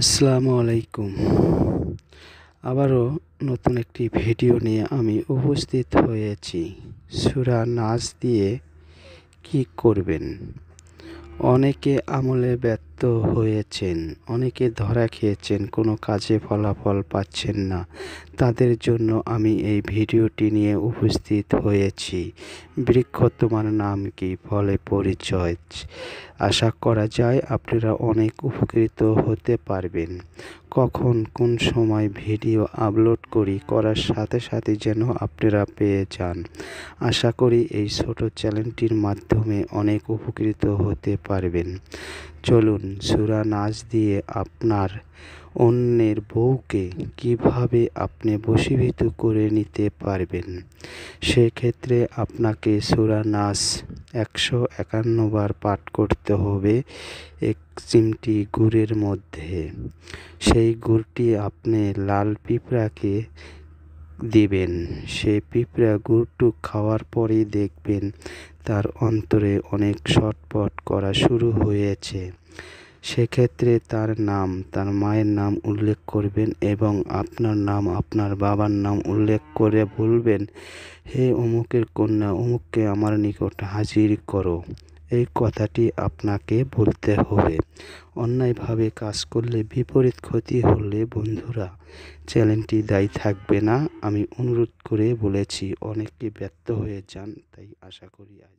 আসসালামু আলাইকুম আবারও নতুন একটি ভিডিও নিয়ে আমি উপস্থিত হয়েছি সুরা নাচ দিয়ে কি করবেন অনেকে আমলে ব্যর্থ ব্যর্থ হয়েছেন অনেকে ধরা খেয়েছেন কোনো কাজে ফলাফল পাচ্ছেন না তাদের জন্য আমি এই ভিডিওটি নিয়ে উপস্থিত হয়েছি বৃক্ষ তোমার নাম কি ফলে পরিচয় আশা করা যায় আপনারা অনেক উপকৃত হতে পারবেন কখন কোন সময় ভিডিও আপলোড করি করার সাথে সাথে যেন আপনারা পেয়ে যান আশা করি এই ছোট চ্যানেলটির মাধ্যমে অনেক উপকৃত হতে পারবেন চলুন সুরা নাচ দিয়ে আপনার অন্যের বউকে কিভাবে আপনি বশীভূত করে নিতে পারবেন সেক্ষেত্রে আপনাকে সুরা নাচ একশো একান্নবার পাঠ করতে হবে এক চিমটি গুড়ের মধ্যে সেই গুড়টি আপনি লাল পিঁপড়াকে দিবেন সে পিঁপড়া গুড়টু খাওয়ার পরেই দেখবেন তার অন্তরে অনেক শটপট করা শুরু হয়েছে সেক্ষেত্রে তার নাম তার মায়ের নাম উল্লেখ করবেন এবং আপনার নাম আপনার বাবার নাম উল্লেখ করে বলবেন হে অমুকের কন্যা অমুককে আমার নিকট হাজির করো এই কথাটি আপনাকে বলতে হবে অন্যায়ভাবে কাজ করলে বিপরীত ক্ষতি হলে বন্ধুরা চ্যানেলটি দায়ী থাকবে না আমি অনুরোধ করে বলেছি অনেকে ব্যর্থ হয়ে যান তাই আশা করি আজ